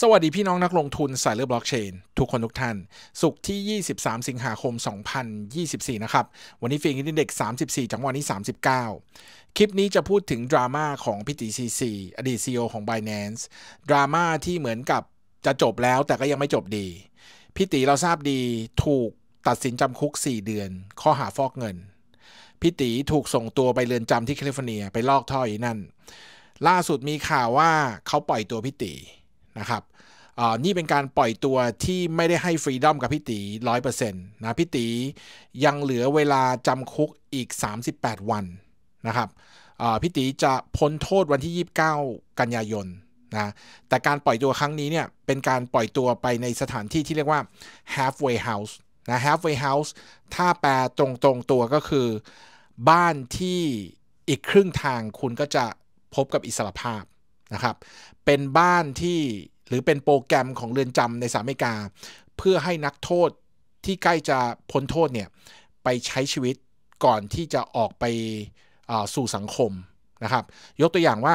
สวัสดีพี่น้องนักลงทุนสายเลือบล็อกเชน ทุกคนทุกท่าน สุขที่ 23 สิงหาคม 2024 นะครับ วันนี้ฟิงกินเด็ก 34 จังหวะนี้ 39 คลิปนี้จะพูดถึงดราม่าของพิติซีซีอดีต CEO ของ Binance ดราม่าที่เหมือนกับจะจบแล้วแต่ก็ยังไม่จบดี พิติเราทราบดีถูกตัดสินจำคุก 4 เดือน ข้อหาฟอกเงิน พิติถูกส่งตัวไปเรือนจำที่แคลิฟอร์เนียไปลอกท่อยนั่นล่าสุดมีข่าวว่าเขาปล่อยตัวพิตินะครับนี่เป็นการปล่อยตัวที่ไม่ได้ให้ฟรีดอมกับพี่ตีร้อยเปอร์เซ็นต์นะพี่ตียังเหลือเวลาจำคุกอีก 38 วันนะครับพี่ตีจะพ้นโทษวันที่ 29 กันยายนนะแต่การปล่อยตัวครั้งนี้เนี่ยเป็นการปล่อยตัวไปในสถานที่ที่เรียกว่า halfway house นะ halfway house ถ้าแปลตรงๆตัวก็คือบ้านที่อีกครึ่งทางคุณก็จะพบกับอิสรภาพนะครับ เป็นบ้านที่ หรือเป็นโปรแกรมของเรือนจำในสหรัฐอเมริกา เพื่อให้นักโทษที่ใกล้จะพ้นโทษเนี่ยไปใช้ชีวิตก่อนที่จะออกไปสู่สังคมนะครับ ยกตัวอย่างว่า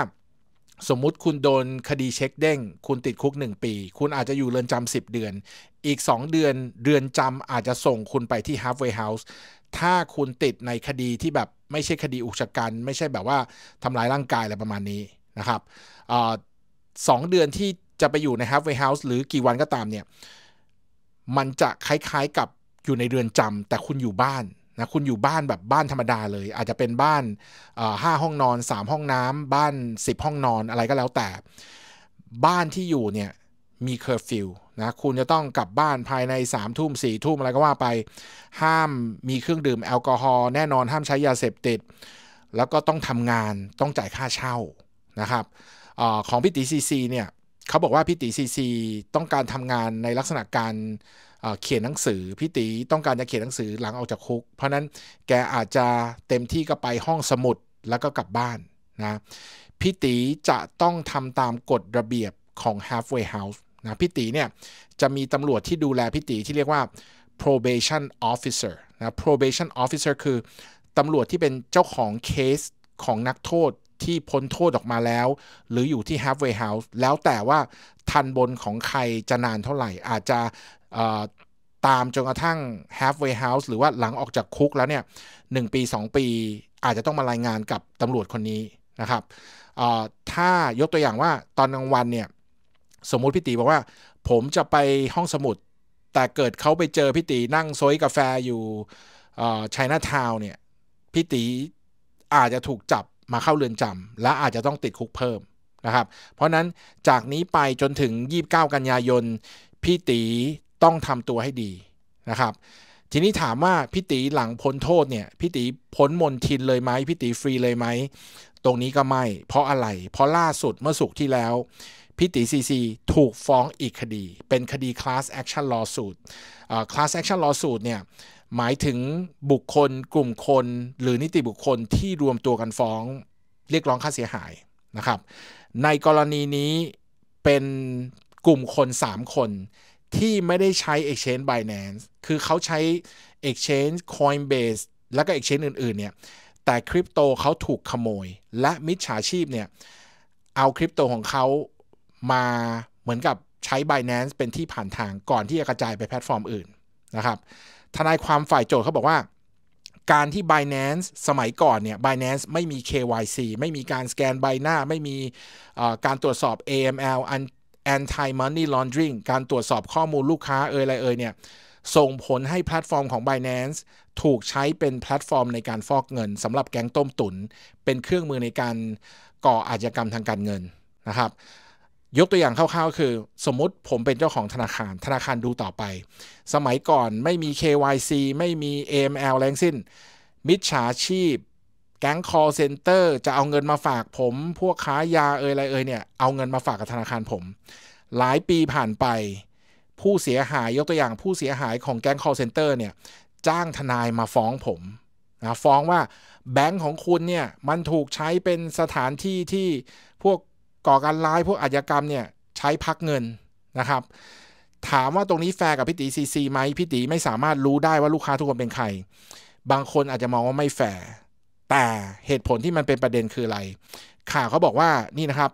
สมมุติคุณโดนคดีเช็คเด้ง คุณติดคุก 1 ปี คุณอาจจะอยู่เรือนจำ10 เดือน อีก 2 เดือนเรือนจำอาจจะส่งคุณไปที่ halfway house ถ้าคุณติดในคดีที่แบบไม่ใช่คดีอุกชะกันไม่ใช่แบบว่าทำลายร่างกายอะไรประมาณนี้นะครับสองเดือนที่จะไปอยู่ใน halfway house หรือกี่วันก็ตามเนี่ย มันจะคล้ายๆกับอยู่ในเรือนจำแต่คุณอยู่บ้านนะคุณอยู่บ้านแบบบ้านธรรมดาเลยอาจจะเป็นบ้านห้าห้องนอน3ห้องน้ำบ้าน 10 ห้องนอนอะไรก็แล้วแต่ บ้านที่อยู่เนี่ยมีเคอร์ฟิวนะคุณจะต้องกลับบ้านภายใน3ามทุ่มสี่ทุ่มอะไรก็ว่าไปห้ามมีเครื่องดื่มแอลกอฮอล์แน่นอนห้ามใช้ยาเสพติด แล้วก็ต้องทำงานต้องจ่ายค่าเช่านะครับอของพี่ตีซีซีเนี่ยเขาบอกว่าพี่ตีซีซีต้องการทำงานในลักษณะการเขียนหนังสือพี่ตีต้องการจะเขียนหนังสือหลังออกจากคุก เพราะนั้นแกอาจจะเต็มที่ก็ไปห้องสมุดแล้วก็กลับบ้านนะพี่ตีจะต้องทำตามกฎระเบียบของ halfway house นะพี่ตีเนี่ยจะมีตำรวจที่ดูแลพี่ตีที่เรียกว่า probation officer นะ probation officer คือตำรวจที่เป็นเจ้าของเคสของนักโทษที่พ้นโทษออกมาแล้ว หรืออยู่ที่ halfway house แล้วแต่ว่าทันบนของใครจะนานเท่าไหร่อาจจะตามจนกระทั่ง halfway house หรือว่าหลังออกจากคุกแล้วเนี่ยหปี 2 ปีอาจจะต้องมารายงานกับตำรวจคนนี้นะครับถ้ายกตัวอย่างว่าตอนกลางวันเนี่ยสมมุติพี่ตีบอกว่า ผมจะไปห้องสมุดแต่เกิดเขาไปเจอพี่ตี นั่งซอยกาแฟอยู่ไชน่าทาวน์เนี่ยพี่ตีอาจจะถูกจับมาเข้าเรือนจำและอาจจะต้องติดคุกเพิ่มนะครับเพราะนั้นจากนี้ไปจนถึง 29 กันยายนพี่ตีต้องทำตัวให้ดีนะครับทีนี้ถามว่าพี่ตีหลังพ้นโทษเนี่ยพี่ตีพ้นมนทินเลยไหมพี่ตีฟรีเลยไหมตรงนี้ก็ไม่ เพราะอะไร เพราะล่าสุดเมื่อสุกที่แล้วพี่ตีซีซี ถูกฟ้องอีกคดี เป็นคดี class action lawsuit class action lawsuit เนี่ยหมายถึงบุคคลกลุ่มคน หรือนิติบุคคลที่รวมตัวกันฟ้องเรียกร้องค่าเสียหายนะครับ ในกรณีนี้เป็นกลุ่มคน 3 คนที่ไม่ได้ใช้ Exchange Binance คือเขาใช้ Exchange Coinbase และก็ Exchange อื่นๆ เนี่ยแต่คริปโตเขาถูกขโมย และมิจฉาชีพเนี่ยเอาคริปโตของเขามาเหมือนกับใช้ Binance เป็นที่ผ่านทางก่อนที่จะกระจายไปแพลตฟอร์มอื่นนะครับทนายความฝ่ายโจทย์เขาบอกว่า การที่ Binance สมัยก่อนเนี่ย Binance ไม่มี KYC ไม่มีการสแกนใบหน้าไม่มีการตรวจสอบ AML Anti Money Laundering การตรวจสอบข้อมูลลูกค้าเอ่ยอะไรเอ่ยเนี่ย ส่งผลให้แพลตฟอร์มของ Binance ถูกใช้เป็นแพลตฟอร์มในการฟอกเงินสำหรับแก๊งต้มตุน เป็นเครื่องมือในการก่ออาชญากรรมทางการเงินนะครับยกตัวอย่างคร่าวๆคือสมมติผมเป็นเจ้าของธนาคาร ธนาคารดูต่อไป สมัยก่อนไม่มี KYC ไม่มี AML แรงสิ้นมิจฉาชีพ แก๊ง call center จะเอาเงินมาฝากผม พวกค้ายาเอ่ยอะไรเอ่ยเนี่ยเอาเงินมาฝากกับธนาคารผม หลายปีผ่านไปผู้เสียหายยกตัวอย่างผู้เสียหายของแก๊ง call center เนี่ยจ้างทนายมาฟ้องผมนะฟ้องว่าแบงค์ของคุณเนี่ยมันถูกใช้เป็นสถานที่ที่พวกก่อการร้ายพวกอาชญากรรมเนี่ยใช้พักเงินนะครับ ถามว่าตรงนี้แฟร์กับพี่ตีซีซีไหมพี่ตีไม่สามารถรู้ได้ว่าลูกค้าทุกคนเป็นใครบางคนอาจจะมองว่าไม่แฟร์แต่เหตุผลที่มันเป็นประเด็นคืออะไรข่าวเขาบอกว่านี่นะครับ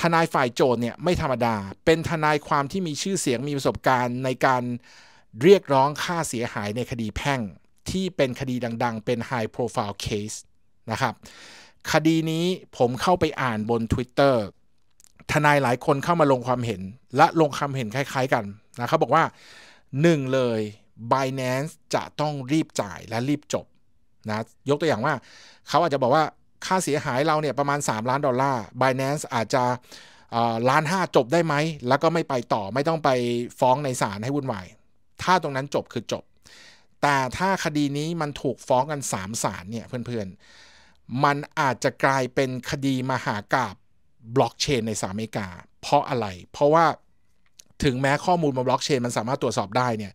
ทนายฝ่ายโจทย์เนี่ยไม่ธรรมดา เป็นทนายความที่มีชื่อเสียงมีประสบการณ์ในการเรียกร้องค่าเสียหายในคดีแพ่งที่เป็นคดีดังๆ เป็น High Profile Case นะครับคดีนี้ผมเข้าไปอ่านบน Twitter ทนายหลายคนเข้ามาลงความเห็น และลงความเห็นคล้ายๆกันนะเขาบอกว่า1เลย Binance จะต้องรีบจ่ายและรีบจบนะยกตัวอย่างว่าเขาอาจจะบอกว่าค่าเสียหายเราเนี่ยประมาณ 3 ล้านดอลลาร์ Binance อาจจะล้านห้าจบได้ไหม แล้วก็ไม่ไปต่อไม่ต้องไปฟ้องในศาลให้วุ่นวาย ถ้าตรงนั้นจบคือจบ แต่ถ้าคดีนี้มันถูกฟ้องกัน3ศาลเนี่ยเพื่อนๆ มันอาจจะกลายเป็นคดีมหากราบบล็อกเชนในสหรัฐอเมริกา เพราะอะไร เพราะว่าถึงแม้ข้อมูลบนบล็อกเชนมันสามารถตรวจสอบได้เนี่ย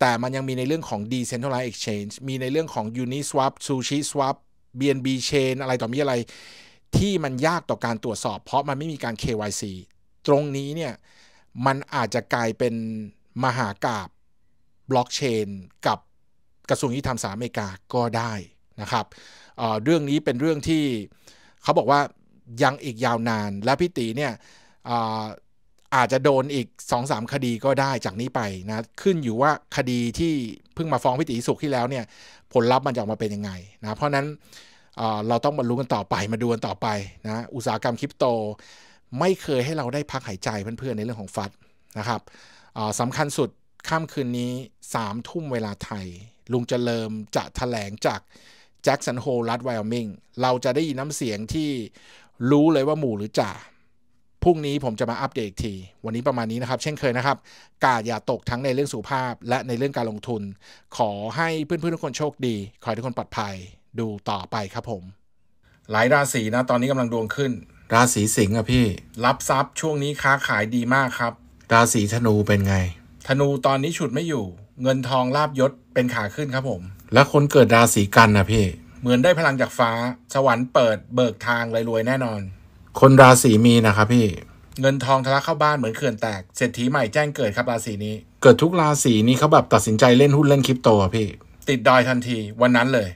แต่มันยังมีในเรื่องของ decentralized exchange มีในเรื่องของ Uniswap Sushi Swap BNB chain อะไรต่อมีอะไรที่มันยากต่อการตรวจสอบ เพราะมันไม่มีการ KYC ตรงนี้เนี่ยมันอาจจะกลายเป็นมหากาบบล็อกเชนกับกระทรวงยุติธรรมสหรัฐอเมริกาก็ได้นะครับเเรื่องนี้เป็นเรื่องที่เขาบอกว่ายังอีกยาวนาน และพี่ตีเนี่ยอาจจะโดนอีก2มคดีก็ได้จากนี้ไปนะขึ้นอยู่ว่าคดีที่เพิ่งมาฟ้องพี่ตีสุขที่แล้วเนี่ยผลลัพธ์มันจะออกมาเป็นยังไงนะเพราะนั้นเราต้องมารู้กันต่อไปมาดูกันต่อไปนะอุตสาหกรรมคริปโตไม่เคยให้เราได้พักหายใจเพื่อนๆ ในเรื่องของฟัดนะครับสำคัญสุดค่ำคืนนี้สามทุ่มเวลาไทยลุงจเจริญจะถแถลงจากแจ็คสันโฮลัดไวโอมิงเราจะได้ยินน้ำเสียงที่รู้เลยว่าหมู่หรือจ่า พรุ่งนี้ผมจะมาอัปเดตอีกที วันนี้ประมาณนี้นะครับเช่นเคยนะครับ กาดอย่าตกทั้งในเรื่องสุขภาพและในเรื่องการลงทุน ขอให้เพื่อนๆทุกคนโชคดี ขอให้ทุกคนปลอดภัย ดูต่อไปครับผม หลายราศีนะตอนนี้กำลังดวงขึ้น ราศีสิงห์อะพี่ รับทรัพย์ช่วงนี้ค้าขายดีมากครับ ราศีธนูเป็นไง ธนูตอนนี้ฉุดไม่อยู่ เงินทองลาบยศเป็นขาขึ้นครับผม และคนเกิดราศีกันนะพี่เหมือนได้พลังจากฟ้า สวรรค์เปิดเบิกทางยรวยแน่นอน คนราศีมีนะครับพี่ เงินทองทะลักเข้าบ้านเหมือนเขื่อนแตกเศรษฐีใหม่แจ้งเกิดครับราศีนี้ เกิดทุกราศีนี้เขาแบบตัดสินใจเล่นหุ้นเล่นคริปโตอะพี่ ติดดอยทันทีวันนั้นเลย